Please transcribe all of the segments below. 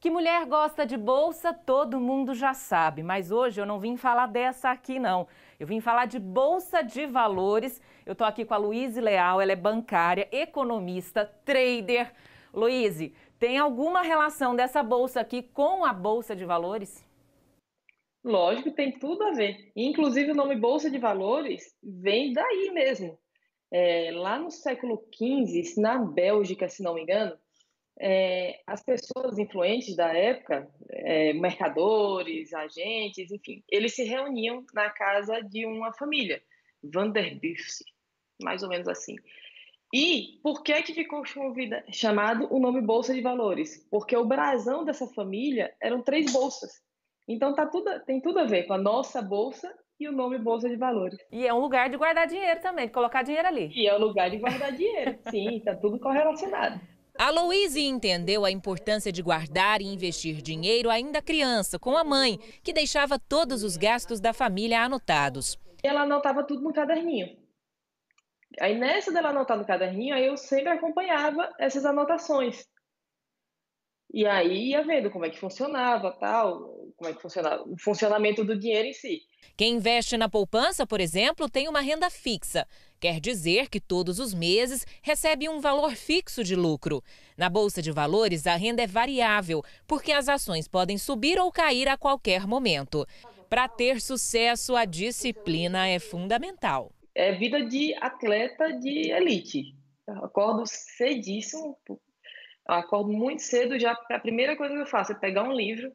Que mulher gosta de bolsa, todo mundo já sabe, mas hoje eu não vim falar dessa aqui não. Eu vim falar de bolsa de valores. Eu tô aqui com a Luíse Leal, ela é bancária, economista, trader. Luíse, tem alguma relação dessa bolsa aqui com a bolsa de valores? Lógico, tem tudo a ver. Inclusive o nome bolsa de valores vem daí mesmo. É, lá no século XV, na Bélgica, se não me engano, é, as pessoas influentes da época, é, mercadores, agentes, enfim, eles se reuniam na casa de uma família, Vanderbilt, mais ou menos assim. E por que é que ficou chamado o nome Bolsa de Valores? Porque o brasão dessa família eram três bolsas. Então tá tudo, tem tudo a ver com a nossa bolsa e o nome Bolsa de Valores. E é um lugar de guardar dinheiro também, de colocar dinheiro ali. E é um lugar de guardar dinheiro, sim, tá tudo correlacionado. A Louise entendeu a importância de guardar e investir dinheiro ainda criança, com a mãe, que deixava todos os gastos da família anotados. Ela anotava tudo no caderninho. Aí nessa dela anotar no caderninho, aí eu sempre acompanhava essas anotações. E aí ia vendo como é que funcionava, tal, como é que funciona o funcionamento do dinheiro em si. Quem investe na poupança, por exemplo, tem uma renda fixa. Quer dizer que todos os meses recebe um valor fixo de lucro. Na bolsa de valores, a renda é variável, porque as ações podem subir ou cair a qualquer momento. Para ter sucesso, a disciplina é fundamental. É vida de atleta de elite. Eu acordo cedíssimo, eu acordo muito cedo já. É a primeira coisa que eu faço é pegar um livro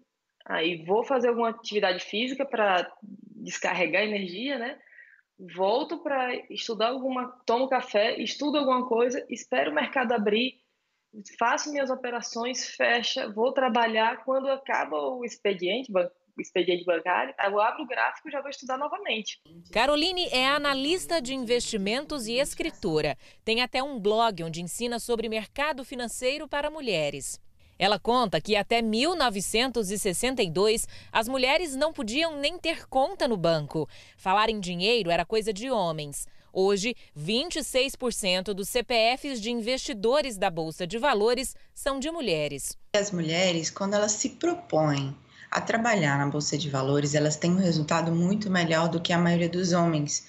Aí vou fazer alguma atividade física para descarregar energia, né? Volto para estudar alguma, tomo café, estudo alguma coisa, espero o mercado abrir, faço minhas operações, fecha, vou trabalhar. Quando acaba o expediente, o expediente bancário, eu abro o gráfico e já vou estudar novamente. Caroline é analista de investimentos e escritora. Tem até um blog onde ensina sobre mercado financeiro para mulheres. Ela conta que até 1962 as mulheres não podiam nem ter conta no banco. Falar em dinheiro era coisa de homens. Hoje, 26% dos CPFs de investidores da Bolsa de Valores são de mulheres. As mulheres, quando elas se propõem a trabalhar na Bolsa de Valores, elas têm um resultado muito melhor do que a maioria dos homens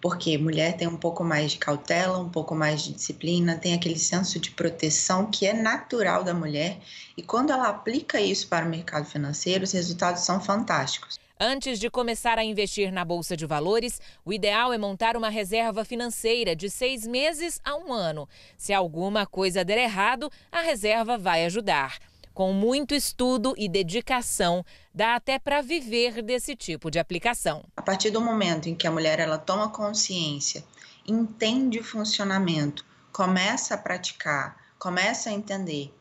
porque mulher tem um pouco mais de cautela, um pouco mais de disciplina, tem aquele senso de proteção que é natural da mulher, e quando ela aplica isso para o mercado financeiro, os resultados são fantásticos. Antes de começar a investir na Bolsa de Valores, o ideal é montar uma reserva financeira de seis meses a um ano. Se alguma coisa der errado, a reserva vai ajudar. Com muito estudo e dedicação, dá até para viver desse tipo de aplicação. A partir do momento em que a mulher ela toma consciência, entende o funcionamento, começa a praticar, começa a entender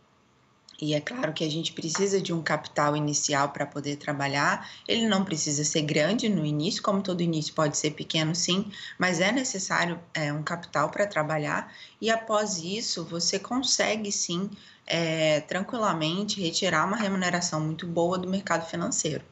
e é claro que a gente precisa de um capital inicial para poder trabalhar. Ele não precisa ser grande no início, como todo início pode ser pequeno, sim, mas é necessário é, um capital para trabalhar. E após isso, você consegue sim é, tranquilamente retirar uma remuneração muito boa do mercado financeiro.